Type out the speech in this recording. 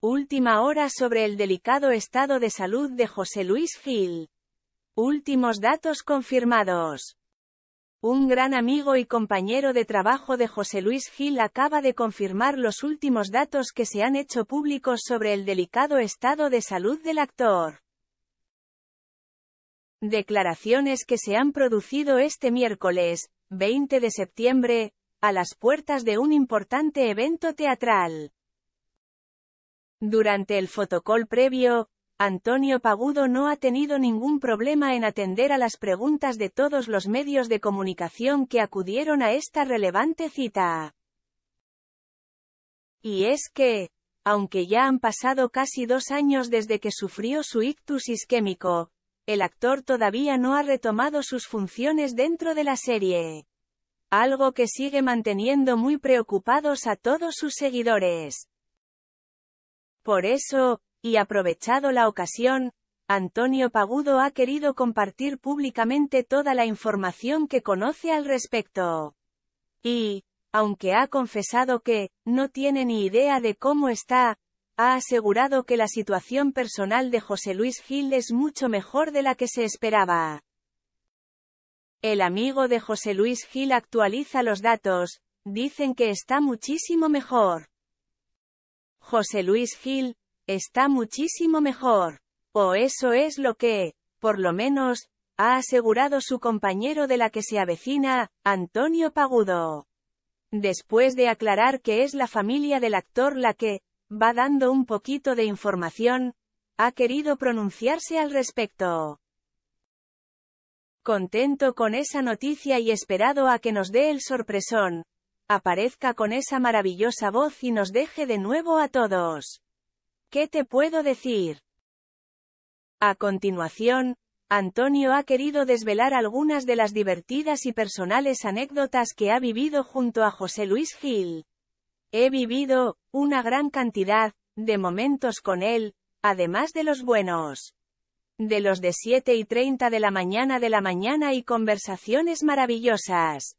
Última hora sobre el delicado estado de salud de José Luis Gil. Últimos datos confirmados. Un gran amigo y compañero de trabajo de José Luis Gil acaba de confirmar los últimos datos que se han hecho públicos sobre el delicado estado de salud del actor. Declaraciones que se han producido este miércoles, 20 de septiembre, a las puertas de un importante evento teatral. Durante el fotocol previo, Antonio Pagudo no ha tenido ningún problema en atender a las preguntas de todos los medios de comunicación que acudieron a esta relevante cita. Y es que, aunque ya han pasado casi dos años desde que sufrió su ictus isquémico, el actor todavía no ha retomado sus funciones dentro de la serie algo que sigue manteniendo muy preocupados a todos sus seguidores. Por eso, y aprovechado la ocasión, Antonio Pagudo ha querido compartir públicamente toda la información que conoce al respecto. Y, aunque ha confesado que, no tiene ni idea de cómo está, ha asegurado que la situación personal de José Luis Gil es mucho mejor de la que se esperaba. El amigo de José Luis Gil actualiza los datos, dicen que está muchísimo mejor. José Luis Gil, está muchísimo mejor. O eso es lo que, por lo menos, ha asegurado su compañero de la que se avecina, Antonio Pagudo. Después de aclarar que es la familia del actor la que, va dando un poquito de información, ha querido pronunciarse al respecto. Contento con esa noticia y esperado a que nos dé el sorpresón. Aparezca con esa maravillosa voz y nos deje de nuevo a todos. ¿Qué te puedo decir? A continuación, Antonio ha querido desvelar algunas de las divertidas y personales anécdotas que ha vivido junto a José Luis Gil. He vivido, una gran cantidad, de momentos con él, además de los buenos de los de 7 y 30 de la mañana de la mañana y conversaciones maravillosas.